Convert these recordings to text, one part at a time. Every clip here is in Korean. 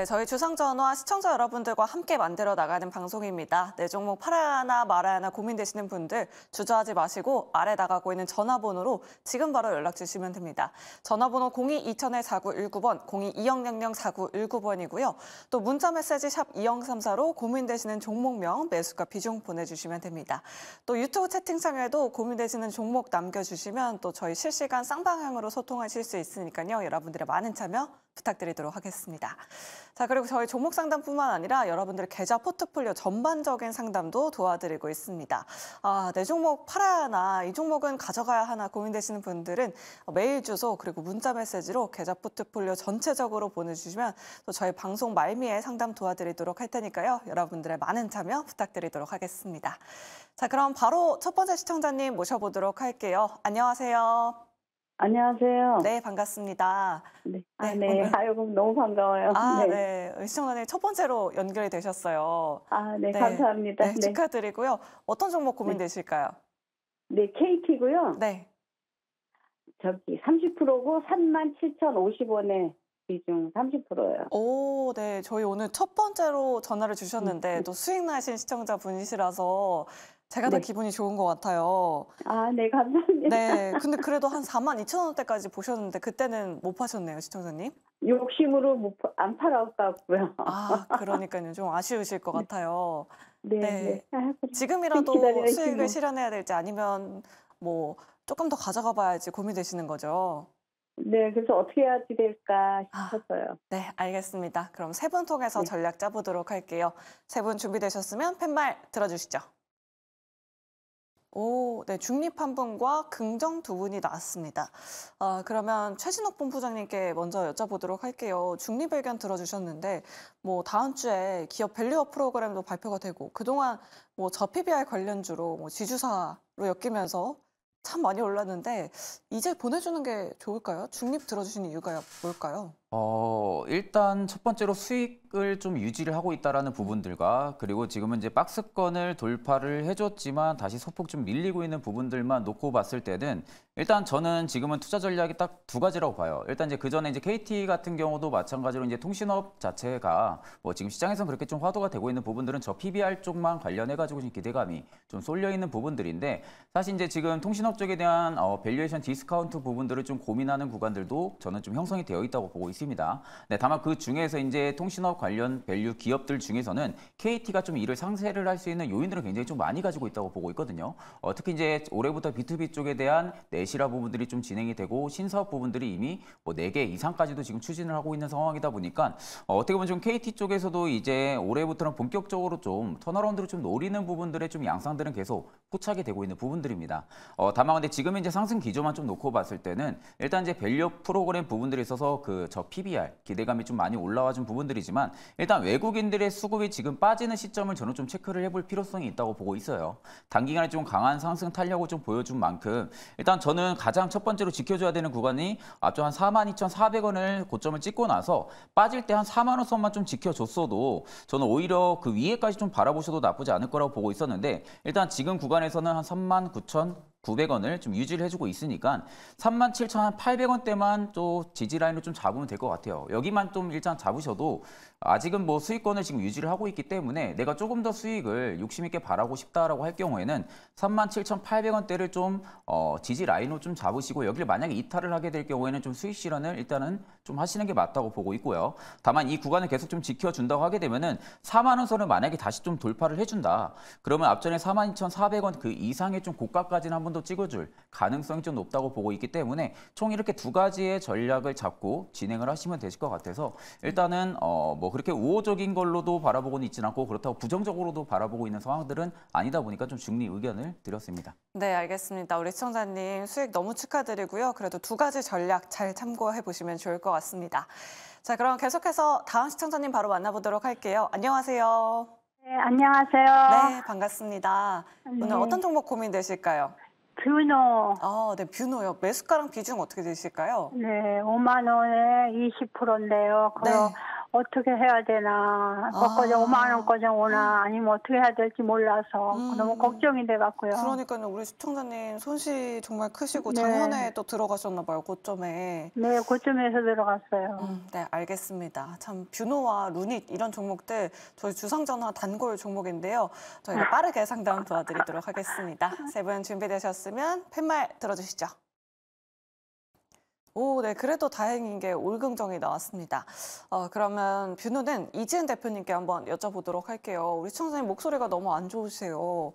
네, 저희 주상전화 시청자 여러분들과 함께 만들어 나가는 방송입니다. 내 네, 종목 팔아야 하나 말아야 하나 고민되시는 분들 주저하지 마시고 아래 나가고 있는 전화번호로 지금 바로 연락 주시면 됩니다. 전화번호 02-2000-4919번, 02-2000-4919번이고요. 또 문자 메시지 샵 2034로 고민되시는 종목명, 매수가 비중 보내주시면 됩니다. 또 유튜브 채팅창에도 고민되시는 종목 남겨주시면 또 저희 실시간 쌍방향으로 소통하실 수 있으니까요. 여러분들의 많은 참여 부탁드리도록 하겠습니다. 자, 그리고 저희 종목 상담뿐만 아니라 여러분들의 계좌 포트폴리오 전반적인 상담도 도와드리고 있습니다. 아, 내 네, 종목 팔아야 하나, 이 종목은 가져가야 하나 고민되시는 분들은 메일 주소 그리고 문자 메시지로 계좌 포트폴리오 전체적으로 보내주시면 또 저희 방송 말미에 상담 도와드리도록 할 테니까요. 여러분들의 많은 참여 부탁드리도록 하겠습니다. 자, 그럼 바로 첫 번째 시청자님 모셔보도록 할게요. 안녕하세요. 안녕하세요. 네, 반갑습니다. 네. 네 아, 네. 오늘... 아유, 너무 반가워요. 아, 네. 네. 시청자님 첫 번째로 연결이 되셨어요. 아, 네. 네. 감사합니다. 네, 네. 축하드리고요. 어떤 종목 네. 고민되실까요? 네, KT고요. 네. 저기 30%고 37,050원에 비중 30%예요. 오, 네. 저희 오늘 첫 번째로 전화를 주셨는데 또 수익 나신 시청자분이시라서 제가 네. 더 기분이 좋은 것 같아요. 아, 네, 감사합니다. 네, 근데 그래도 한 4만 2천 원대까지 보셨는데 그때는 못 파셨네요, 시청자님. 욕심으로 못, 안 팔아봤고요. 아, 그러니까요. 좀 아쉬우실 것 네. 같아요. 네. 네. 네. 아, 지금이라도 뭐. 수익을 실현해야 될지 아니면 뭐 조금 더 가져가 봐야지 고민되시는 거죠. 네, 그래서 어떻게 해야 될까 아, 싶었어요. 아, 네, 알겠습니다. 그럼 세 분 통해서 네. 전략 짜보도록 할게요. 세 분 준비되셨으면 팻말 들어주시죠. 오, 네, 중립 한 분과 긍정 두 분이 나왔습니다. 아, 그러면 최진옥 본부장님께 먼저 여쭤보도록 할게요. 중립 의견 들어주셨는데, 뭐, 다음 주에 기업 밸류업 프로그램도 발표가 되고, 그동안 뭐, 저 PBR 관련주로 뭐, 지주사로 엮이면서 참 많이 올랐는데, 이제 보내주는 게 좋을까요? 중립 들어주신 이유가 뭘까요? 어, 일단 첫 번째로 수익을 좀 유지를 하고 있다라는 부분들과 그리고 지금은 이제 박스권을 돌파를 해줬지만 다시 소폭 좀 밀리고 있는 부분들만 놓고 봤을 때는 일단 저는 지금은 투자 전략이 딱 두 가지라고 봐요. 일단 이제 그 전에 이제 KT 같은 경우도 마찬가지로 이제 통신업 자체가 뭐 지금 시장에선 그렇게 좀 화두가 되고 있는 부분들은 저 PBR 쪽만 관련해가지고 지금 기대감이 좀 쏠려 있는 부분들인데 사실 이제 지금 통신업 쪽에 대한 어, 밸류에이션 디스카운트 부분들을 좀 고민하는 구간들도 저는 좀 형성이 되어 있다고 보고 있습니다. 있습니다. 네, 다만 그 중에서 이제 통신업 관련 밸류 기업들 중에서는 KT가 좀 이를 상세를 할 수 있는 요인들을 굉장히 좀 많이 가지고 있다고 보고 있거든요. 어, 특히 이제 올해부터 B2B 쪽에 대한 내실화 부분들이 좀 진행이 되고 신사업 부분들이 이미 뭐 4개 이상까지도 지금 추진을 하고 있는 상황이다 보니까 어, 어떻게 보면 좀 KT 쪽에서도 이제 올해부터는 본격적으로 좀 턴어라운드를 좀 노리는 부분들의 좀 양상들은 계속 포착이 되고 있는 부분들입니다. 어, 다만 근데 지금 이제 상승 기조만 좀 놓고 봤을 때는 일단 이제 밸류 프로그램 부분들에 있어서 그 저 PBR 기대감이 좀 많이 올라와 준 부분들이지만 일단 외국인들의 수급이 지금 빠지는 시점을 저는 좀 체크를 해볼 필요성이 있다고 보고 있어요. 단기간에 좀 강한 상승 탄력을 좀 보여준 만큼 일단 저는 가장 첫 번째로 지켜줘야 되는 구간이 앞전 한 42,400원을 고점을 찍고 나서 빠질 때 한 4만 원 선만 좀 지켜줬어도 저는 오히려 그 위에까지 좀 바라보셔도 나쁘지 않을 거라고 보고 있었는데 일단 지금 구간 기관에서는 한 3만 9천 900원을 좀 유지를 해주고 있으니까 37,800원대만 또 지지 라인을 좀 잡으면 될 것 같아요. 여기만 좀 일단 잡으셔도 아직은 뭐 수익권을 지금 유지를 하고 있기 때문에 내가 조금 더 수익을 욕심 있게 바라고 싶다라고 할 경우에는 37,800원대를 좀 어, 지지 라인으로 좀 잡으시고 여기를 만약에 이탈을 하게 될 경우에는 좀 수익 실현을 일단은 좀 하시는 게 맞다고 보고 있고요. 다만 이 구간을 계속 좀 지켜준다고 하게 되면은 4만 원 선을 만약에 다시 좀 돌파를 해준다. 그러면 앞전에 42,400원 그 이상의 좀 고가까지는 한번 번도 찍어줄 가능성이 좀 높다고 보고 있기 때문에 총 이렇게 두 가지의 전략을 잡고 진행을 하시면 되실 것 같아서 일단은 어, 뭐 그렇게 우호적인 걸로도 바라보고는 있진 않고 그렇다고 부정적으로도 바라보고 있는 상황들은 아니다 보니까 좀 중립 의견을 드렸습니다. 네, 알겠습니다. 우리 시청자님 수익 너무 축하드리고요. 그래도 두 가지 전략 잘 참고해 보시면 좋을 것 같습니다. 자, 그럼 계속해서 다음 시청자님 바로 만나보도록 할게요. 안녕하세요. 네, 안녕하세요. 네, 반갑습니다. 네. 오늘 어떤 종목 고민되실까요? 뷰노. 아, 네, 뷰노요. 매수가랑 비중 어떻게 되실까요? 네, 5만 원에 20%인데요. 그 네. 어떻게 해야 되나 먹거저 아. 5만 원거저 오나 아니면 어떻게 해야 될지 몰라서 음. 너무 걱정이 돼 갖고요. 그러니까요 우리 시청자님 손실 정말 크시고 네. 작년에 또 들어가셨나 봐요 고점에. 네 고점에서 들어갔어요. 음, 네 알겠습니다. 참 뷰노와 루닛 이런 종목들 저희 주상전화 단골 종목인데요 저희가 빠르게 상담 도와드리도록 하겠습니다. 세 분 준비되셨으면 팻말 들어주시죠. 오, 네. 그래도 다행인 게 올긍정이 나왔습니다. 어, 그러면 뷰노는 이지은 대표님께 한번 여쭤보도록 할게요. 우리 청장님 목소리가 너무 안 좋으세요.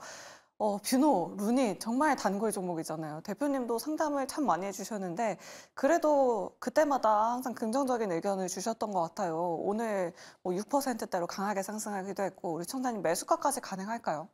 어, 뷰노, 루니 정말 단골 종목이잖아요. 대표님도 상담을 참 많이 해주셨는데 그래도 그때마다 항상 긍정적인 의견을 주셨던 것 같아요. 오늘 뭐 6%대로 강하게 상승하기도 했고 우리 청장님 매수가까지 가능할까요?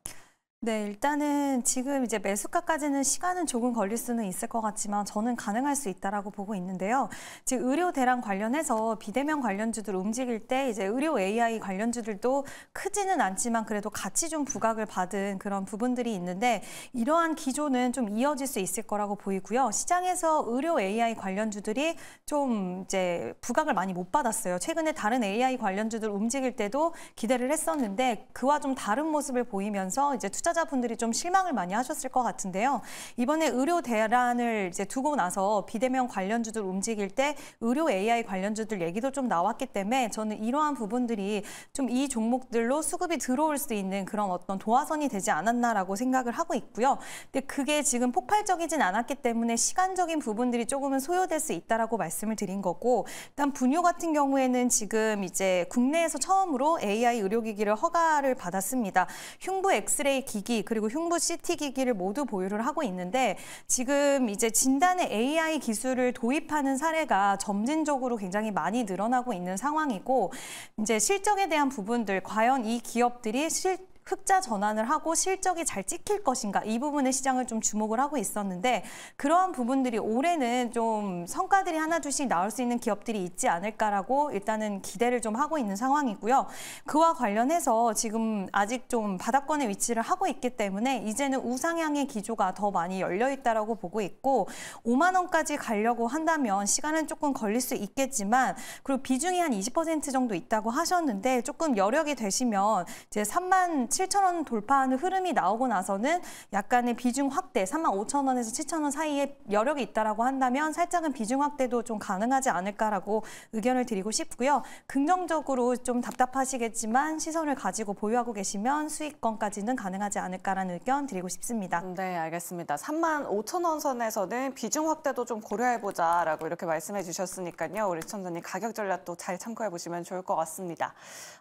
네, 일단은 지금 이제 매수가까지는 시간은 조금 걸릴 수는 있을 것 같지만 저는 가능할 수 있다라고 보고 있는데요. 지금 의료 대란 관련해서 비대면 관련주들 움직일 때 이제 의료 AI 관련주들도 크지는 않지만 그래도 같이 좀 부각을 받은 그런 부분들이 있는데 이러한 기조는 좀 이어질 수 있을 거라고 보이고요. 시장에서 의료 AI 관련주들이 좀 이제 부각을 많이 못 받았어요. 최근에 다른 AI 관련주들 움직일 때도 기대를 했었는데 그와 좀 다른 모습을 보이면서 이제 투자 당사자분들이 좀 실망을 많이 하셨을 것 같은데요. 이번에 의료 대란을 이제 두고 나서 비대면 관련주들 움직일 때 의료 AI 관련주들 얘기도 좀 나왔기 때문에 저는 이러한 부분들이 좀 이 종목들로 수급이 들어올 수 있는 그런 어떤 도화선이 되지 않았나라고 생각을 하고 있고요. 근데 그게 지금 폭발적이진 않았기 때문에 시간적인 부분들이 조금은 소요될 수 있다라고 말씀을 드린 거고 일단 분유 같은 경우에는 지금 이제 국내에서 처음으로 AI 의료기기를 허가를 받았습니다. 흉부 엑스레이 기 기기 그리고 흉부 CT 기기를 모두 보유를 하고 있는데 지금 이제 진단에 AI 기술을 도입하는 사례가 점진적으로 굉장히 많이 늘어나고 있는 상황이고 이제 실적에 대한 부분들 과연 이 기업들이 실 흑자 전환을 하고 실적이 잘 찍힐 것인가 이 부분에 시장을 좀 주목을 하고 있었는데 그러한 부분들이 올해는 좀 성과들이 하나둘씩 나올 수 있는 기업들이 있지 않을까라고 일단은 기대를 좀 하고 있는 상황이고요. 그와 관련해서 지금 아직 좀 바닥권에 위치를 하고 있기 때문에 이제는 우상향의 기조가 더 많이 열려있다라고 보고 있고 5만 원까지 가려고 한다면 시간은 조금 걸릴 수 있겠지만 그리고 비중이 한 20% 정도 있다고 하셨는데 조금 여력이 되시면 이제 3만 7 7천 원 돌파하는 흐름이 나오고 나서는 약간의 비중 확대, 3만 5천 원에서 7천 원 사이에 여력이 있다라고 한다면 살짝은 비중 확대도 좀 가능하지 않을까라고 의견을 드리고 싶고요. 긍정적으로 좀 답답하시겠지만 시선을 가지고 보유하고 계시면 수익권까지는 가능하지 않을까라는 의견 드리고 싶습니다. 네, 알겠습니다. 3만 5천 원 선에서는 비중 확대도 좀 고려해보자라고 이렇게 말씀해 주셨으니까요. 우리 시청자님 가격 전략도 잘 참고해 보시면 좋을 것 같습니다.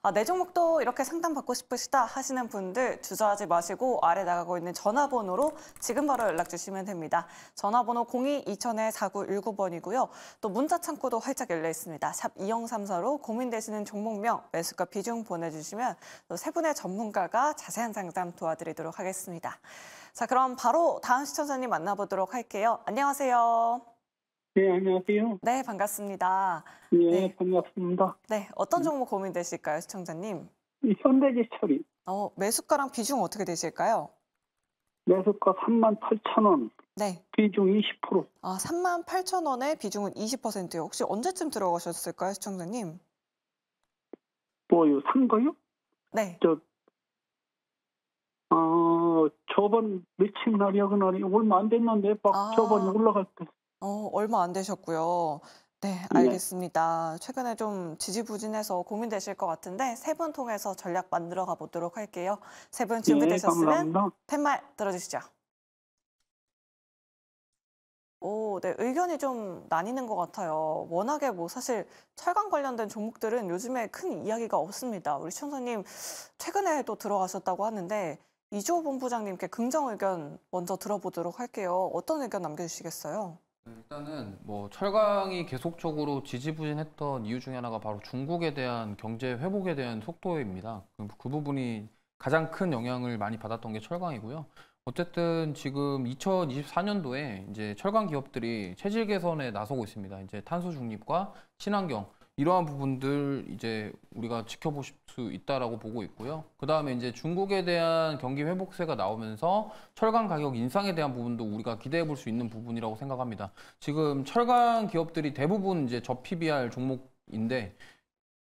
아, 내 네 종목도 이렇게 상담받고 싶으시다 하시는 계는 분들 주저하지 마시고 아래 나가고 있는 전화번호로 지금 바로 연락 주시면 됩니다. 전화번호 02-2000-4919번이고요. 또 문자 창고도 활짝 열려 있습니다. 샵 2034로 고민되시는 종목명, 매수가 비중 보내주시면 또세 분의 전문가가 자세한 상담 도와드리도록 하겠습니다. 자, 그럼 바로 다음 시청자님 만나보도록 할게요. 안녕하세요. 네, 안녕하세요. 네, 반갑습니다. 예, 네. 반갑습니다. 네, 어떤 네. 종목 고민되실까요, 시청자님? 현대제철이. 어, 매수가랑 비중 어떻게 되실까요? 매수가 3만 8천 원. 네. 비중 20%. 아, 3만 8천 원에 비중은 20%요. 혹시 언제쯤 들어가셨을까요, 시청자님? 뭐요? 산 거요? 네. 저 어, 저번 며칠 날이야 그날이 얼마 안 됐는데 막 아. 저번에 올라갈 때. 어, 얼마 안 되셨고요. 네, 네, 알겠습니다. 네. 최근에 좀 지지부진해서 고민되실 것 같은데 세 분 통해서 전략 만들어 가보도록 할게요. 세분 네, 준비되셨으면 네, 팻말 들어주시죠. 오, 네, 의견이 좀 나뉘는 것 같아요. 워낙에 뭐 사실 철강 관련된 종목들은 요즘에 큰 이야기가 없습니다. 우리 시청자님 최근에 또 들어가셨다고 하는데 이주호 본부장님께 긍정 의견 먼저 들어보도록 할게요. 어떤 의견 남겨주시겠어요? 네, 일단은 뭐 철강이 계속적으로 지지부진했던 이유 중에 하나가 바로 중국에 대한 경제 회복에 대한 속도입니다. 그, 그 부분이 가장 큰 영향을 많이 받았던 게 철강이고요. 어쨌든 지금 2024년도에 이제 철강 기업들이 체질 개선에 나서고 있습니다. 이제 탄소 중립과 친환경 이러한 부분들 이제 우리가 지켜보실 수 있다라고 보고 있고요. 그 다음에 이제 중국에 대한 경기 회복세가 나오면서 철강 가격 인상에 대한 부분도 우리가 기대해 볼 수 있는 부분이라고 생각합니다. 지금 철강 기업들이 대부분 이제 저 PBR 종목인데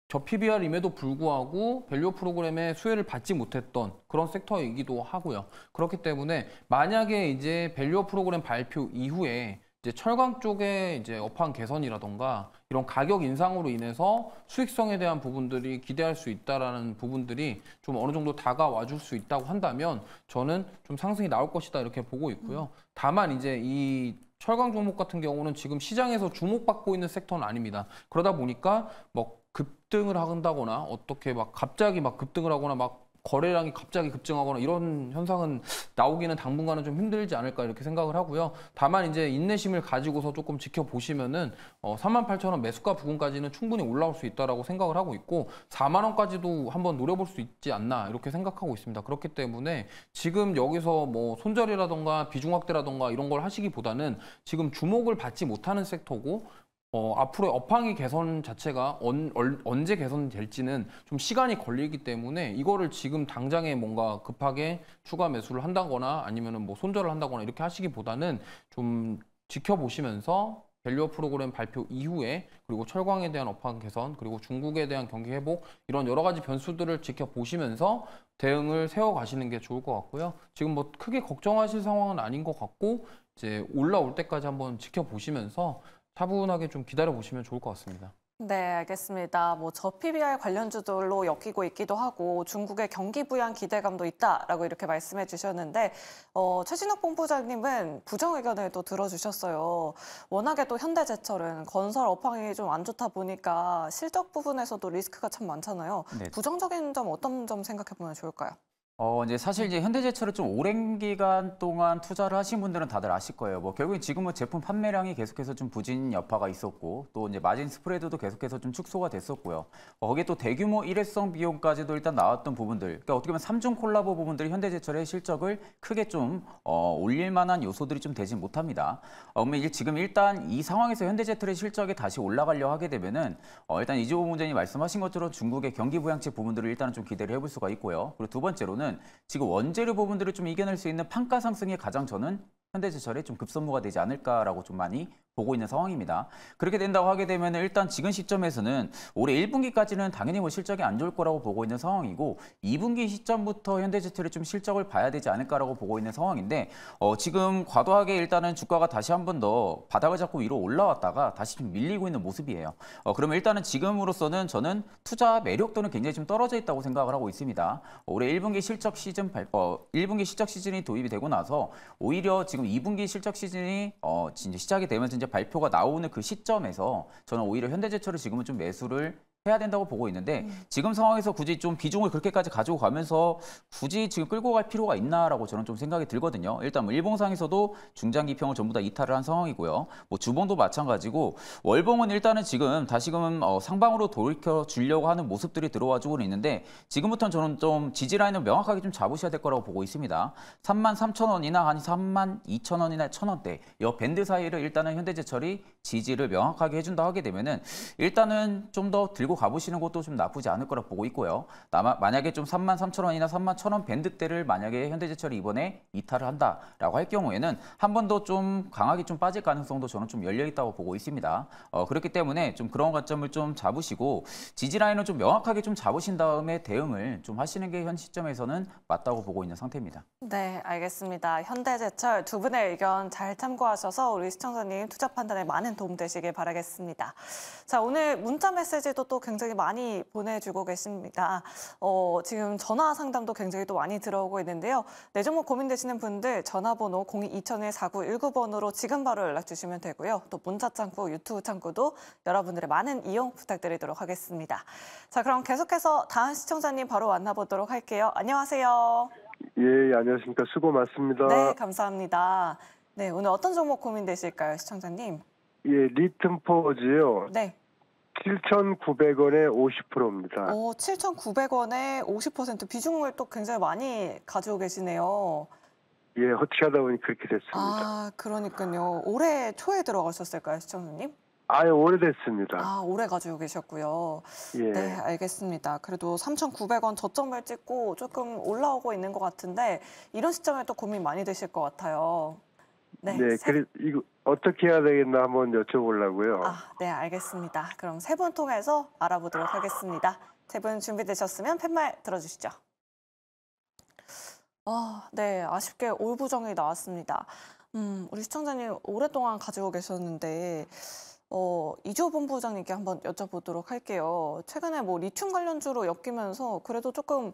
저 PBR임에도 불구하고 밸류 프로그램의 수혜를 받지 못했던 그런 섹터이기도 하고요. 그렇기 때문에 만약에 이제 밸류 프로그램 발표 이후에 이제 철강 쪽에 이제 업황 개선이라던가 이런 가격 인상으로 인해서 수익성에 대한 부분들이 기대할 수 있다라는 부분들이 좀 어느 정도 다가와 줄 수 있다고 한다면 저는 좀 상승이 나올 것이다 이렇게 보고 있고요. 다만 이제 이 철강 종목 같은 경우는 지금 시장에서 주목받고 있는 섹터는 아닙니다. 그러다 보니까 뭐 급등을 한다거나 어떻게 막 갑자기 막 급등을 하거나 막 거래량이 갑자기 급증하거나 이런 현상은 나오기는 당분간은 좀 힘들지 않을까 이렇게 생각을 하고요. 다만 이제 인내심을 가지고서 조금 지켜보시면은 어 38,000원 매수가 부근까지는 충분히 올라올 수 있다라고 생각을 하고 있고 4만 원까지도 한번 노려볼 수 있지 않나 이렇게 생각하고 있습니다. 그렇기 때문에 지금 여기서 뭐 손절이라던가 비중 확대라던가 이런 걸 하시기보다는 지금 주목을 받지 못하는 섹터고 어, 앞으로 업황이 개선 자체가 언, 얼, 언제 개선될지는 좀 시간이 걸리기 때문에 이거를 지금 당장에 뭔가 급하게 추가 매수를 한다거나 아니면은 뭐 손절을 한다거나 이렇게 하시기보다는 좀 지켜보시면서 밸류업 프로그램 발표 이후에 그리고 철강에 대한 업황 개선 그리고 중국에 대한 경기 회복 이런 여러 가지 변수들을 지켜보시면서 대응을 세워가시는 게 좋을 것 같고요. 지금 뭐 크게 걱정하실 상황은 아닌 것 같고 이제 올라올 때까지 한번 지켜보시면서 차분하게 좀 기다려 보시면 좋을 것 같습니다. 네, 알겠습니다. 뭐 저PBR 관련주들로 엮이고 있기도 하고 중국의 경기 부양 기대감도 있다라고 이렇게 말씀해 주셨는데 어, 최진욱 본부장님은 부정 의견을 또 들어주셨어요. 워낙에 또 현대제철은 건설 업황이 좀 안 좋다 보니까 실적 부분에서도 리스크가 참 많잖아요. 네. 부정적인 점 어떤 점 생각해 보면 좋을까요? 어, 이제 사실 이제 현대제철을 좀 오랜 기간 동안 투자를 하신 분들은 다들 아실 거예요. 뭐 결국엔 지금은 제품 판매량이 계속해서 좀 부진 여파가 있었고 또 이제 마진 스프레드도 계속해서 좀 축소가 됐었고요. 어, 거기에 또 대규모 일회성 비용까지도 일단 나왔던 부분들. 그러니까 어떻게 보면 삼중 콜라보 부분들이 현대제철의 실적을 크게 좀 어, 올릴 만한 요소들이 좀 되지 못합니다. 어, 그러면 지금 일단 이 상황에서 현대제철의 실적이 다시 올라가려 하게 되면은 어, 일단 이지호 문부장이 말씀하신 것처럼 중국의 경기 부양책 부분들을 일단은 좀 기대를 해볼 수가 있고요. 그리고 두 번째로는 보면은 지금 원재료 부분들을 좀 이겨낼 수 있는 판가 상승이 가장 저는 현대제철에좀 급선무가 되지 않을까라고 좀 많이 보고 있는 상황입니다. 그렇게 된다고 하게 되면 일단 지금 시점에서는 올해 1분기까지는 당연히 뭐 실적이 안 좋을 거라고 보고 있는 상황이고 2분기 시점부터 현대제철이 좀 실적을 봐야 되지 않을까라고 보고 있는 상황인데 어, 지금 과도하게 일단은 주가가 다시 한 번 더 바닥을 잡고 위로 올라왔다가 다시 좀 밀리고 있는 모습이에요. 어, 그러면 일단은 지금으로서는 저는 투자 매력도는 굉장히 좀 떨어져 있다고 생각을 하고 있습니다. 올해 1분기 실적 시즌 발, 어, 1분기 실적 시즌이 도입이 되고 나서 오히려 지금 2분기 실적 시즌이 어, 이제 시작이 되면서 이제 발표가 나오는 그 시점에서 저는 오히려 현대제철을 지금은 좀 매수를 해야 된다고 보고 있는데 음. 지금 상황에서 굳이 좀 비중을 그렇게까지 가지고 가면서 굳이 지금 끌고 갈 필요가 있나라고 저는 좀 생각이 들거든요. 일단 뭐 일봉상에서도 중장기 평을 전부 다 이탈을 한 상황이고요. 뭐 주봉도 마찬가지고 월봉은 일단은 지금 다시금 어, 상방으로 돌이켜 주려고 하는 모습들이 들어와주고는 있는데 지금부터는 저는 좀 지지 라인을 명확하게 좀 잡으셔야 될 거라고 보고 있습니다. 3만 3천 원이나 한 3만 2천 원이나 1천 원대 여 밴드 사이를 일단은 현대제철이 지지를 명확하게 해준다 하게 되면은 일단은 좀 더 들고 들고 가보시는 것도 좀 나쁘지 않을 거라 보고 있고요. 아마 만약에 좀 3만 3천 원이나 3만 1천 원 밴드대를 만약에 현대제철이 이번에 이탈을 한다라고 할 경우에는 한 번 더 좀 강하게 좀 빠질 가능성도 저는 좀 열려 있다고 보고 있습니다. 어, 그렇기 때문에 좀 그런 관점을 좀 잡으시고 지지 라인을 좀 명확하게 좀 잡으신 다음에 대응을 좀 하시는 게 현 시점에서는 맞다고 보고 있는 상태입니다. 네, 알겠습니다. 현대제철 두 분의 의견 잘 참고하셔서 우리 시청자님 투자 판단에 많은 도움 되시길 바라겠습니다. 자, 오늘 문자 메시지도 또 굉장히 많이 보내주고 계십니다. 어, 지금 전화 상담도 굉장히 또 많이 들어오고 있는데요. 내 네, 종목 고민되시는 분들 전화번호 022000-4919번으로 지금 바로 연락 주시면 되고요. 또 문자 창구, 유튜브 창구도 여러분들의 많은 이용 부탁드리도록 하겠습니다. 자, 그럼 계속해서 다음 시청자님 바로 만나보도록 할게요. 안녕하세요. 예, 예, 안녕하십니까. 수고 많습니다. 네, 감사합니다. 네, 오늘 어떤 종목 고민되실까요, 시청자님? 예, 리튼 포즈요 네. 7,900원에 50%입니다. 오, 7,900원에 50% 비중을 또 굉장히 많이 가지고 계시네요. 예, 어떻게 하다 보니 그렇게 됐습니다. 아, 그러니까요. 올해 초에 들어가셨을까요, 시청자님? 아예 오래됐습니다. 아, 오래 가지고 계셨고요. 예. 네, 알겠습니다. 그래도 3,900원 저점을 찍고 조금 올라오고 있는 것 같은데 이런 시점에 또 고민 많이 되실 것 같아요. 네, 네 세... 그래, 이거 어떻게 해야 되겠나 한번 여쭤보려고요. 아, 네, 알겠습니다. 그럼 세 분 통해서 알아보도록 하겠습니다. 세 분 준비되셨으면 팻말 들어주시죠. 아, 네, 아쉽게 올부정이 나왔습니다. 음, 우리 시청자님 오랫동안 가지고 계셨는데 어, 이주호 본부장님께 한번 여쭤보도록 할게요. 최근에 뭐 리튬 관련주로 엮이면서 그래도 조금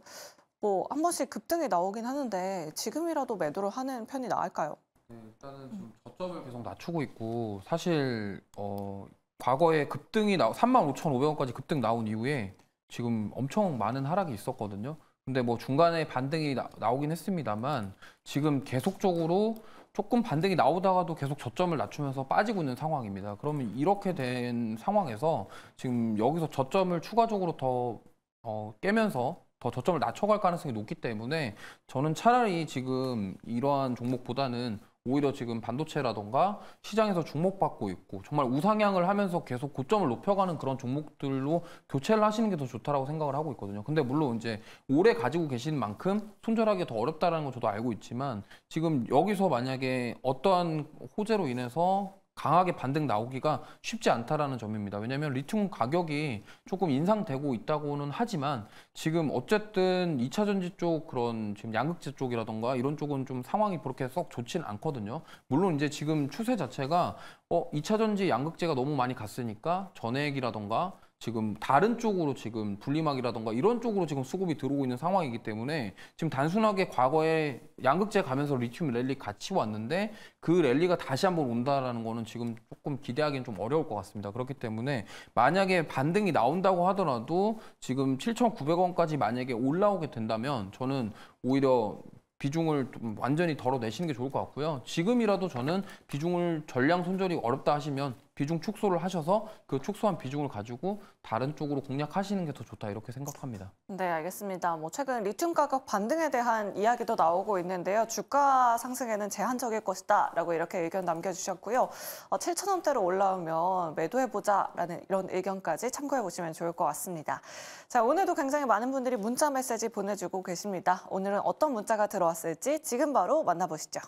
뭐 한 번씩 급등이 나오긴 하는데 지금이라도 매도를 하는 편이 나을까요? 네, 일단은 지 음. 저점을 계속 낮추고 있고 사실 어, 과거에 급등이 나 35,500원까지 급등 나온 이후에 지금 엄청 많은 하락이 있었거든요. 근데 뭐 중간에 반등이 나, 오긴 했습니다만 지금 계속적으로 조금 반등이 나오다가도 계속 저점을 낮추면서 빠지고 있는 상황입니다. 그러면 이렇게 된 상황에서 지금 여기서 저점을 추가적으로 더 어, 깨면서 더 저점을 낮춰갈 가능성이 높기 때문에 저는 차라리 지금 이러한 종목보다는 오히려 지금 반도체라던가 시장에서 주목받고 있고 정말 우상향을 하면서 계속 고점을 높여가는 그런 종목들로 교체를 하시는 게 더 좋다라고 생각을 하고 있거든요. 근데 물론 이제 오래 가지고 계신 만큼 손절하기 더 어렵다라는 걸 저도 알고 있지만 지금 여기서 만약에 어떠한 호재로 인해서 강하게 반등 나오기가 쉽지 않다라는 점입니다. 왜냐하면 리튬 가격이 조금 인상되고 있다고는 하지만 지금 어쨌든 2차 전지 쪽 그런 지금 양극재 쪽이라던가 이런 쪽은 좀 상황이 그렇게 썩 좋지는 않거든요. 물론 이제 지금 추세 자체가 어 2차 전지 양극재가 너무 많이 갔으니까 전액이라던가 지금 다른 쪽으로 지금 분리막이라던가 이런 쪽으로 지금 수급이 들어오고 있는 상황이기 때문에 지금 단순하게 과거에 양극재 가면서 리튬 랠리 같이 왔는데 그 랠리가 다시 한번 온다라는 거는 지금 조금 기대하기는 좀 어려울 것 같습니다. 그렇기 때문에 만약에 반등이 나온다고 하더라도 지금 7,900원까지 만약에 올라오게 된다면 저는 오히려 비중을 완전히 덜어내시는 게 좋을 것 같고요. 지금이라도 저는 비중을 전량 손절이 어렵다 하시면 비중 축소를 하셔서 그 축소한 비중을 가지고 다른 쪽으로 공략하시는 게 더 좋다 이렇게 생각합니다. 네, 알겠습니다. 뭐 최근 리튬 가격 반등에 대한 이야기도 나오고 있는데요. 주가 상승에는 제한적일 것이다라고 이렇게 의견 남겨주셨고요. 7천 어, 원대로 올라오면 매도해보자라는 이런 의견까지 참고해보시면 좋을 것 같습니다. 자, 오늘도 굉장히 많은 분들이 문자 메시지 보내주고 계십니다. 오늘은 어떤 문자가 들어왔을지 지금 바로 만나보시죠.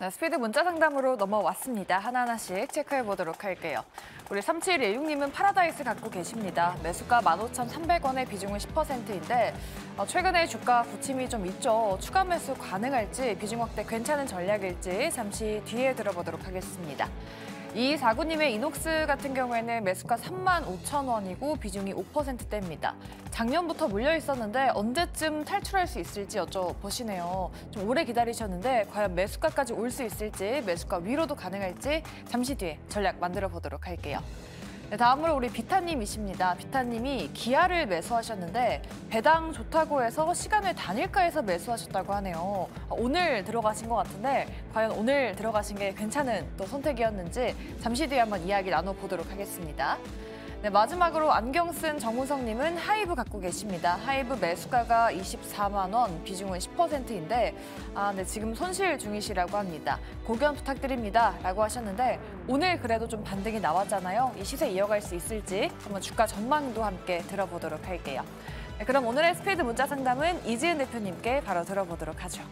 네, 스피드 문자 상담으로 넘어왔습니다. 하나하나씩 체크해 보도록 할게요. 우리 3716님은 파라다이스 갖고 계십니다. 매수가 1 5 3 0 0원에 비중은 10%인데 어, 최근에 주가 부침이 좀 있죠. 추가 매수 가능할지 비중 확대 괜찮은 전략일지 잠시 뒤에 들어보도록 하겠습니다. 이 사구님의 이녹스 같은 경우에는 매수가 3만 5천 원이고 비중이 5%대입니다. 작년부터 물려 있었는데 언제쯤 탈출할 수 있을지 여쭤보시네요. 좀 오래 기다리셨는데 과연 매수가까지 올 수 있을지 매수가 위로도 가능할지 잠시 뒤에 전략 만들어 보도록 할게요. 네, 다음으로 우리 비타님이십니다. 비타님이 기아를 매수하셨는데 배당 좋다고 해서 시간을 단일가에서 매수하셨다고 하네요. 오늘 들어가신 것 같은데 과연 오늘 들어가신 게 괜찮은 또 선택이었는지 잠시 뒤에 한번 이야기 나눠보도록 하겠습니다. 네, 마지막으로 안경 쓴 정우성님은 하이브 갖고 계십니다. 하이브 매수가가 24만 원, 비중은 10%인데 아, 네, 지금 손실 중이시라고 합니다. 고견 부탁드립니다. 라고 하셨는데 오늘 그래도 좀 반등이 나왔잖아요. 이 시세 이어갈 수 있을지 한번 주가 전망도 함께 들어보도록 할게요. 네, 그럼 오늘의 스페이드 문자 상담은 이지은 대표님께 바로 들어보도록 하죠.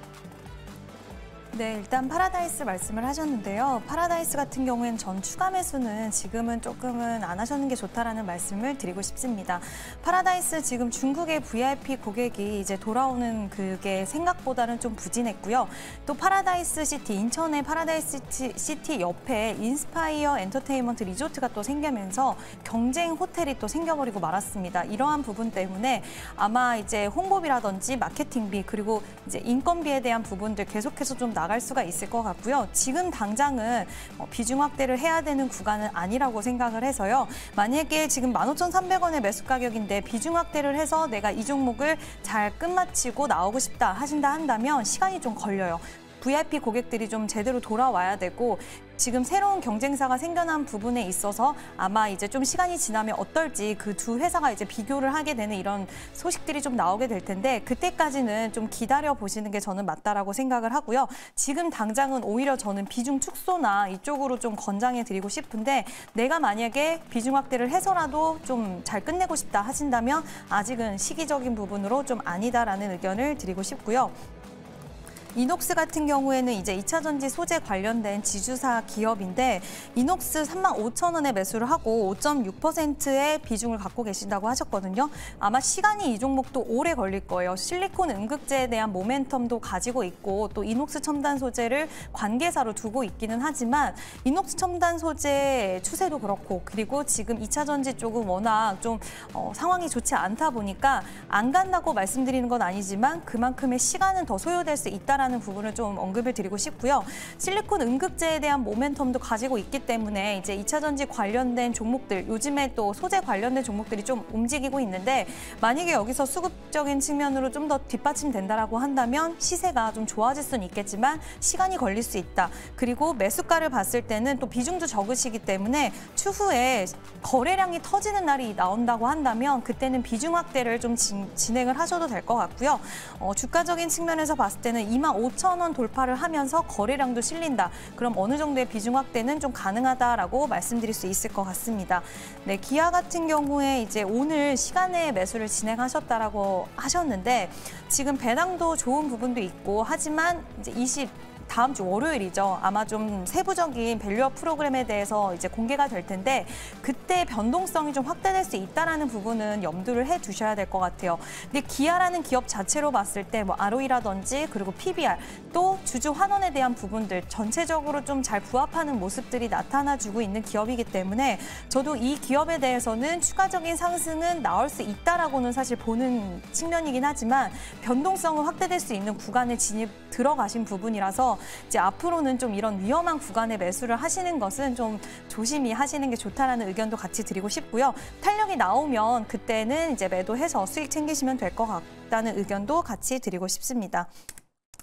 네, 일단 파라다이스 말씀을 하셨는데요. 파라다이스 같은 경우엔전 추가 매수는 지금은 조금은 안하셨는게 좋다라는 말씀을 드리고 싶습니다. 파라다이스 지금 중국의 VIP 고객이 이제 돌아오는 그게 생각보다는 좀 부진했고요. 또 파라다이스 시티, 인천의 파라다이스 시티 옆에 인스파이어 엔터테인먼트 리조트가 또 생기면서 경쟁 호텔이 또 생겨버리고 말았습니다. 이러한 부분 때문에 아마 이제 홍보비라든지 마케팅비 그리고 이제 인건비에 대한 부분들 계속해서 좀 나. 아 나갈 수가 있을 것 같고요. 지금 당장은 어, 비중 확대를 해야 되는 구간은 아니라고 생각을 해서요. 만약에 지금 15,300원의 매수 가격인데 비중 확대를 해서 내가 이 종목을 잘 끝마치고 나오고 싶다 하신다 한다면 시간이 좀 걸려요. VIP 고객들이 좀 제대로 돌아와야 되고 지금 새로운 경쟁사가 생겨난 부분에 있어서 아마 이제 좀 시간이 지나면 어떨지 그 두 회사가 이제 비교를 하게 되는 이런 소식들이 좀 나오게 될 텐데 그때까지는 좀 기다려 보시는 게 저는 맞다라고 생각을 하고요. 지금 당장은 오히려 저는 비중 축소나 이쪽으로 좀 권장해 드리고 싶은데 내가 만약에 비중 확대를 해서라도 좀 잘 끝내고 싶다 하신다면 아직은 시기적인 부분으로 좀 아니다라는 의견을 드리고 싶고요. 이녹스 같은 경우에는 이제 2차 전지 소재 관련된 지주사 기업인데 이녹스 3만 5천 원에 매수를 하고 5.6%의 비중을 갖고 계신다고 하셨거든요. 아마 시간이 이 종목도 오래 걸릴 거예요. 실리콘 응급제에 대한 모멘텀도 가지고 있고 또 이녹스 첨단 소재를 관계사로 두고 있기는 하지만 이녹스 첨단 소재 추세도 그렇고 그리고 지금 2차 전지 쪽은 워낙 좀 어, 상황이 좋지 않다 보니까 안 간다고 말씀드리는 건 아니지만 그만큼의 시간은 더 소요될 수 있다는 있다라는 부분을 좀 언급을 드리고 싶고요. 실리콘 응급제에 대한 모멘텀도 가지고 있기 때문에 이제 2차 전지 관련된 종목들, 요즘에 또 소재 관련된 종목들이 좀 움직이고 있는데 만약에 여기서 수급적인 측면으로 좀 더 뒷받침된다라고 한다면 시세가 좀 좋아질 수는 있겠지만 시간이 걸릴 수 있다. 그리고 매수가를 봤을 때는 또 비중도 적으시기 때문에 추후에 거래량이 터지는 날이 나온다고 한다면 그때는 비중 확대를 좀 진, 행을 하셔도 될 것 같고요. 어, 주가적인 측면에서 봤을 때는 2만 3만 5천 원 돌파를 하면서 거래량도 실린다. 그럼 어느 정도의 비중 확대는 좀 가능하다라고 말씀드릴 수 있을 것 같습니다. 네, 기아 같은 경우에 이제 오늘 시간에 매수를 진행하셨다라고 하셨는데 지금 배당도 좋은 부분도 있고 하지만 이제 20 다음 주 월요일이죠. 아마 좀 세부적인 밸류업 프로그램에 대해서 이제 공개가 될 텐데 그때 변동성이 좀 확대될 수 있다라는 부분은 염두를 해 두셔야 될 것 같아요. 근데 기아라는 기업 자체로 봤을 때 뭐 ROE라든지 그리고 PBR 또 주주 환원에 대한 부분들 전체적으로 좀 잘 부합하는 모습들이 나타나 주고 있는 기업이기 때문에 저도 이 기업에 대해서는 추가적인 상승은 나올 수 있다라고는 사실 보는 측면이긴 하지만 변동성은 확대될 수 있는 구간에 진입 들어가신 부분이라서 이제 앞으로는 좀 이런 위험한 구간에 매수를 하시는 것은 좀 조심히 하시는 게 좋다라는 의견도 같이 드리고 싶고요. 탄력이 나오면 그때는 이제 매도해서 수익 챙기시면 될 것 같다는 의견도 같이 드리고 싶습니다.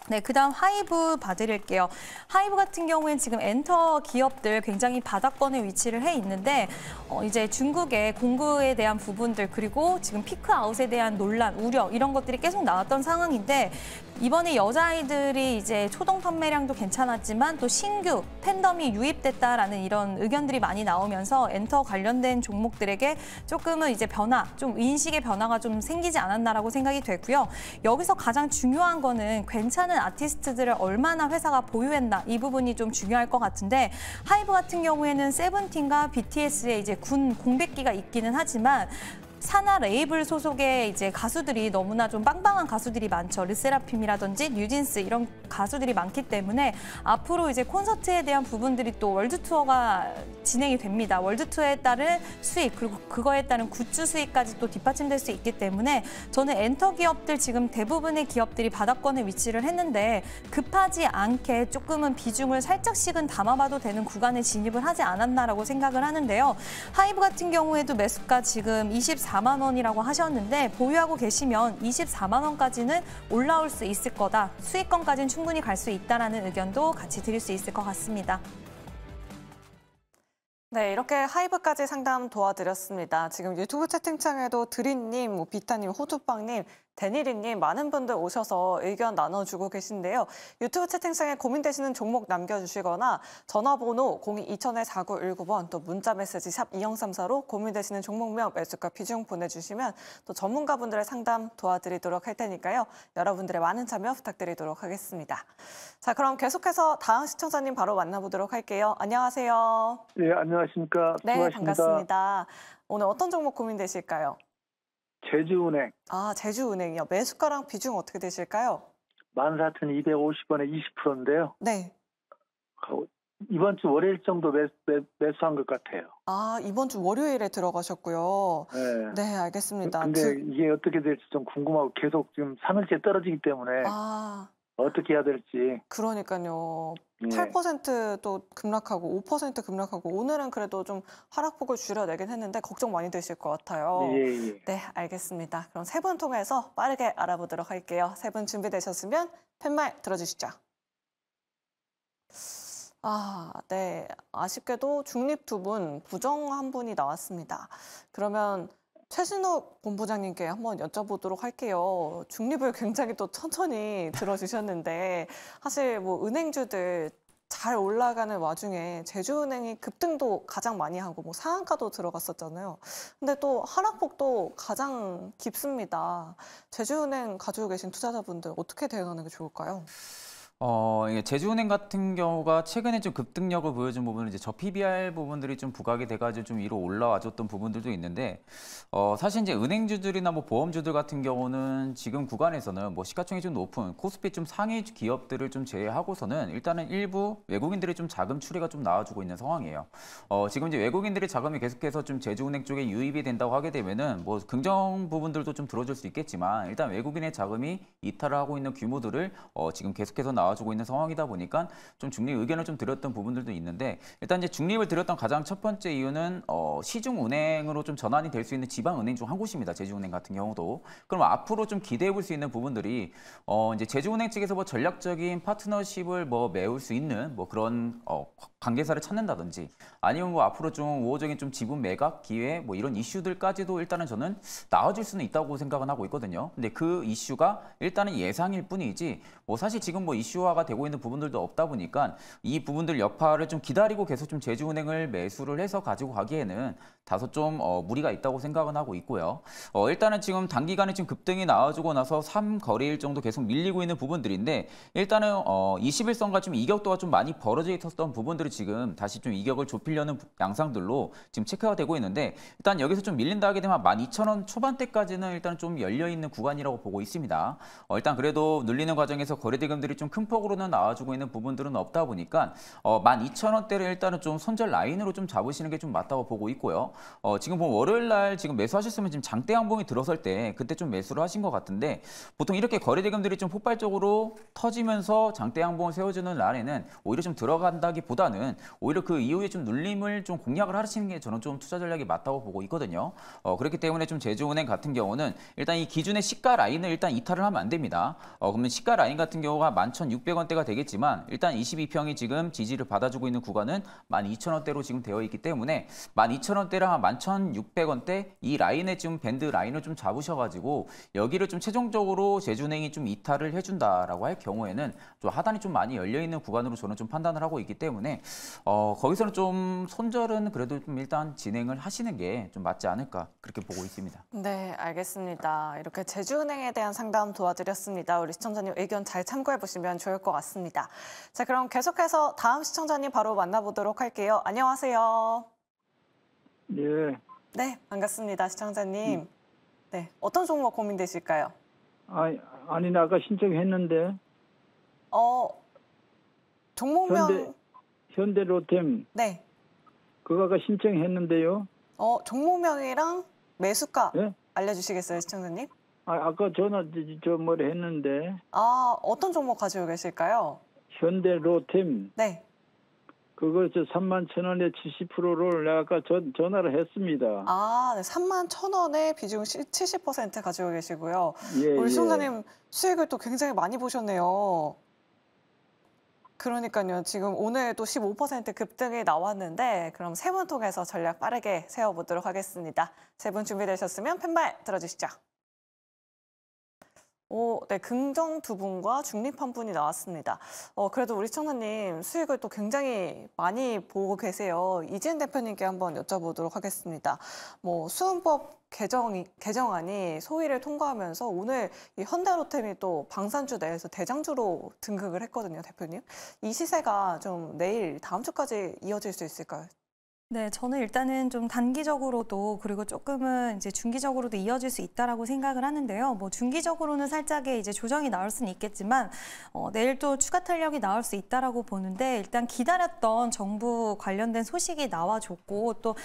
네, 그 다음 하이브 봐드릴게요. 하이브 같은 경우에는 지금 엔터 기업들 굉장히 바닥권에 위치를 해 있는데 어, 이제 중국의 공급에 대한 부분들 그리고 지금 피크아웃에 대한 논란, 우려 이런 것들이 계속 나왔던 상황인데 이번에 여자아이들이 이제 초동 판매량도 괜찮았지만 또 신규 팬덤이 유입됐다라는 이런 의견들이 많이 나오면서 엔터 관련된 종목들에게 조금은 이제 변화, 좀 인식의 변화가 좀 생기지 않았나라고 생각이 되고요. 여기서 가장 중요한 거는 괜찮은 아티스트들을 얼마나 회사가 보유했나 이 부분이 좀 중요할 것 같은데 하이브 같은 경우에는 세븐틴과 BTS의 이제 군 공백기가 있기는 하지만 사나 레이블 소속의 이제 가수들이 너무나 좀 빵빵한 가수들이 많죠. 르세라핌이라든지 뉴진스 이런 가수들이 많기 때문에 앞으로 이제 콘서트에 대한 부분들이 또 월드 투어가 진행이 됩니다. 월드 투어에 따른 수익 그리고 그거에 따른 굿즈 수익까지 또 뒷받침될 수 있기 때문에 저는 엔터 기업들 지금 대부분의 기업들이 바닥권에 위치를 했는데 급하지 않게 조금은 비중을 살짝씩은 담아봐도 되는 구간에 진입을 하지 않았나라고 생각을 하는데요. 하이브 같은 경우에도 매수가 지금 24 24만 원이라고 하셨는데 보유하고 계시면 24만 원까지는 올라올 수 있을 거다. 수익권까지는 충분히 갈 수 있다라는 의견도 같이 드릴 수 있을 것 같습니다. 네, 이렇게 하이브까지 상담 도와드렸습니다. 지금 유튜브 채팅창에도 드린님, 뭐 비타님, 호두빵님 데니리님 많은 분들 오셔서 의견 나눠주고 계신데요. 유튜브 채팅창에 고민되시는 종목 남겨주시거나 전화번호 02-2000-4919번 또 문자메시지 샵 2034로 고민되시는 종목명 매수가 비중 보내주시면 또 전문가분들의 상담 도와드리도록 할 테니까요. 여러분들의 많은 참여 부탁드리도록 하겠습니다. 자 그럼 계속해서 다음 시청자님 바로 만나보도록 할게요. 안녕하세요. 예, 네 안녕하십니까. 수고하십니다. 네 반갑습니다. 오늘 어떤 종목 고민되실까요? 제주은행. 아, 제주은행이요. 매수가랑 비중 어떻게 되실까요? 14,250원에 20%인데요. 네. 어, 이번 주 월요일 정도 매, 매, 수한것 같아요. 아, 이번 주 월요일에 들어가셨고요. 네. 네, 알겠습니다. 근데 즉... 이게 어떻게 될지 좀 궁금하고 계속 지금 3일째 떨어지기 때문에. 아. 어떻게 해야 될지. 그러니까요. 8%또 예. 급락하고 5% 급락하고 오늘은 그래도 좀 하락폭을 줄여내긴 했는데 걱정 많이 되실 것 같아요. 예, 예. 네, 알겠습니다. 그럼 세 분 통해서 빠르게 알아보도록 할게요. 세 분 준비되셨으면 팻말 들어주시죠. 아, 네. 아쉽게도 중립 두 분, 부정 한 분이 나왔습니다. 그러면 최신호 본부장님께 한번 여쭤보도록 할게요. 중립을 굉장히 또 천천히 들어주셨는데 사실 뭐 은행주들 잘 올라가는 와중에 제주은행이 급등도 가장 많이 하고 뭐 상한가도 들어갔었잖아요. 근데 또 하락폭도 가장 깊습니다. 제주은행 가지고 계신 투자자분들 어떻게 대응하는 게 좋을까요? 어, 제주은행 같은 경우가 최근에 좀 급등력을 보여준 부분은 이제 저 PBR 부분들이 좀 부각이 돼가지고 좀 위로 올라와줬던 부분들도 있는데, 어, 사실 이제 은행주들이나 뭐 보험주들 같은 경우는 지금 구간에서는 뭐시가총이좀 높은 코스피 좀 상위 기업들을 좀 제외하고서는 일단은 일부 외국인들이 좀 자금 출리가좀 나와주고 있는 상황이에요. 어, 지금 이제 외국인들의 자금이 계속해서 좀 제주은행 쪽에 유입이 된다고 하게 되면은 뭐 긍정 부분들도 좀 들어줄 수 있겠지만 일단 외국인의 자금이 이탈을 하고 있는 규모들을 어, 지금 계속해서 나와 나와주고 있는 상황이다 보니까 좀 중립 의견을 좀 드렸던 부분들도 있는데 일단 이제 중립을 드렸던 가장 첫 번째 이유는 어, 시중 은행으로 좀 전환이 될 수 있는 지방 은행 중 한 곳입니다. 제주은행 같은 경우도 그럼 앞으로 좀 기대해 볼 수 있는 부분들이 어, 이제 제주은행 측에서 뭐 전략적인 파트너십을 뭐 메울 수 있는 뭐 그런 어, 관계사를 찾는다든지 아니면 뭐 앞으로 좀 우호적인 좀 지분 매각 기회 뭐 이런 이슈들까지도 일단은 저는 나아질 수는 있다고 생각은 하고 있거든요. 근데 그 이슈가 일단은 예상일 뿐이지 뭐 사실 지금 뭐 이슈화가 되고 있는 부분들도 없다 보니까 이 부분들 여파를 좀 기다리고 계속 좀 제주은행을 매수를 해서 가지고 가기에는 다소 좀 어, 무리가 있다고 생각은 하고 있고요. 어, 일단은 지금 단기간에 지금 급등이 나와주고 나서 3거래일 정도 계속 밀리고 있는 부분들인데 일단은 어, 21선과 좀 이격도가 좀 많이 벌어져 있었던 부분들이 지금 다시 좀 이격을 좁히려는 양상들로 지금 체크가 되고 있는데 일단 여기서 좀 밀린다 하게 되면 12,000원 초반대까지는 일단 좀 열려있는 구간이라고 보고 있습니다. 어, 일단 그래도 눌리는 과정에서 거래대금들이 좀 큰 폭으로는 나와주고 있는 부분들은 없다 보니까 어, 12,000원대를 일단은 좀 손절 라인으로 좀 잡으시는 게 좀 맞다고 보고 있고요. 어, 지금 보면 뭐 월요일 날 지금 매수하셨으면 지금 장대 양봉이 들어설 때 그때 좀 매수를 하신 것 같은데 보통 이렇게 거래대금들이 좀 폭발적으로 터지면서 장대 양봉을 세워주는 날에는 오히려 좀 들어간다기보다는 보는 오히려 그 이후에 좀 눌림을 좀 공략을 하시는 게 저는 좀 투자 전략이 맞다고 보고 있거든요. 어, 그렇기 때문에 좀 제주은행 같은 경우는 일단 이 기준의 시가 라인을 일단 이탈을 하면 안 됩니다. 어, 그러면 시가 라인 같은 경우가 11,600원대가 되겠지만 일단 22평이 지금 지지를 받아주고 있는 구간은 12,000원대로 지금 되어 있기 때문에 12,000원대랑 11,600원대 이 라인에 지금 밴드 라인을 좀 잡으셔가지고 여기를 좀 최종적으로 제주은행이 좀 이탈을 해준다라고 할 경우에는 좀 하단이 좀 많이 열려있는 구간으로 저는 좀 판단을 하고 있기 때문에 어, 거기서는 좀 손절은 그래도 좀 일단 진행을 하시는 게 좀 맞지 않을까 그렇게 보고 있습니다. 네, 알겠습니다. 이렇게 제주은행에 대한 상담 도와드렸습니다. 우리 시청자님 의견 잘 참고해 보시면 좋을 것 같습니다. 자, 그럼 계속해서 다음 시청자님 바로 만나보도록 할게요. 안녕하세요. 네. 네, 반갑습니다, 시청자님. 음. 네, 어떤 종목 고민되실까요? 아니, 아니, 아까 신청했는데. 어, 종목명. 현대... 현대로템 네. 그거가 신청했는데요. 어 종목명이랑 매수가 네? 알려주시겠어요, 시청자님? 아, 아까 전화 저뭐 했는데. 아 어떤 종목 가지고 계실까요? 현대로템. 네. 그걸 저 3만 천 원에 70%를 내가 아까 전, 전화를 했습니다. 아, 네. 3만 천 원에 비중 70% 가지고 계시고요. 예, 우리 예. 시청자님 예. 수익을 또 굉장히 많이 보셨네요. 그러니까요. 지금 오늘 또 15% 급등이 나왔는데 그럼 세 분 통해서 전략 빠르게 세워보도록 하겠습니다. 세 분 준비되셨으면 팬발 들어주시죠. 오, 네, 긍정 두 분과 중립한 분이 나왔습니다. 어, 그래도 우리 청자님 수익을 또 굉장히 많이 보고 계세요. 이진 대표님께 한번 여쭤보도록 하겠습니다. 뭐 수은법 개정 이 개정안이 소위를 통과하면서 오늘 이 현대로템이 또 방산주 내에서 대장주로 등극을 했거든요, 대표님. 이 시세가 좀 내일 다음 주까지 이어질 수 있을까요? 네, 저는 일단은 좀 단기적으로도 그리고 조금은 이제 중기적으로도 이어질 수 있다라고 생각을 하는데요. 뭐 중기적으로는 살짝의 이제 조정이 나올 수는 있겠지만 어, 내일 또 추가 탄력이 나올 수 있다라고 보는데 일단 기다렸던 정부 관련된 소식이 나와줬고 또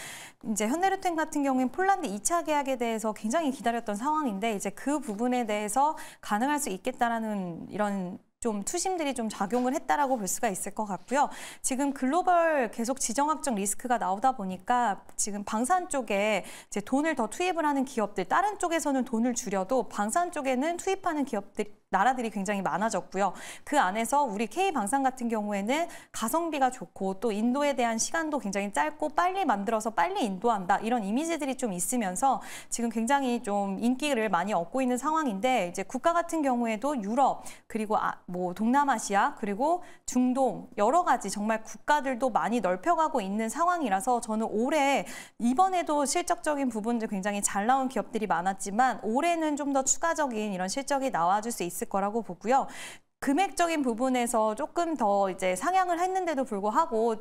이제 현대루텐 같은 경우엔 폴란드 2차 계약에 대해서 굉장히 기다렸던 상황인데 이제 그 부분에 대해서 가능할 수 있겠다라는 이런 좀 투심들이 좀 작용을 했다라고 볼 수가 있을 것 같고요. 지금 글로벌 계속 지정학적 리스크가 나오다 보니까 지금 방산 쪽에 이제 돈을 더 투입을 하는 기업들, 다른 쪽에서는 돈을 줄여도 방산 쪽에는 투입하는 기업들 나라들이 굉장히 많아졌고요. 그 안에서 우리 K방산 같은 경우에는 가성비가 좋고 또 인도에 대한 시간도 굉장히 짧고 빨리 만들어서 빨리 인도한다 이런 이미지들이 좀 있으면서 지금 굉장히 좀 인기를 많이 얻고 있는 상황인데 이제 국가 같은 경우에도 유럽 그리고 아, 뭐 동남아시아 그리고 중동 여러 가지 정말 국가들도 많이 넓혀가고 있는 상황이라서 저는 올해 이번에도 실적적인 부분도 굉장히 잘 나온 기업들이 많았지만 올해는 좀 더 추가적인 이런 실적이 나와줄 수 있을 있을 거라고 보고요. 금액적인 부분에서 조금 더 이제 상향을 했는데도 불구하고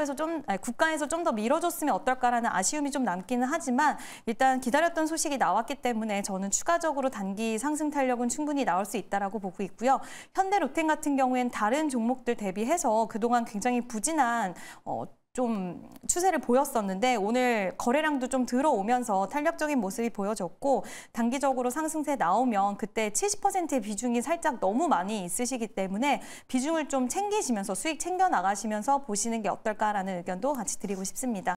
기업에서 좀 아니, 국가에서 좀 더 밀어줬으면 어떨까라는 아쉬움이 좀 남기는 하지만 일단 기다렸던 소식이 나왔기 때문에 저는 추가적으로 단기 상승 탄력은 충분히 나올 수 있다라고 보고 있고요. 현대로템 같은 경우엔 다른 종목들 대비해서 그동안 굉장히 부진한 어, 좀 추세를 보였었는데 오늘 거래량도 좀 들어오면서 탄력적인 모습이 보여졌고 단기적으로 상승세 나오면 그때 70%의 비중이 살짝 너무 많이 있으시기 때문에 비중을 좀 챙기시면서 수익 챙겨 나가시면서 보시는 게 어떨까라는 의견도 같이 드리고 싶습니다.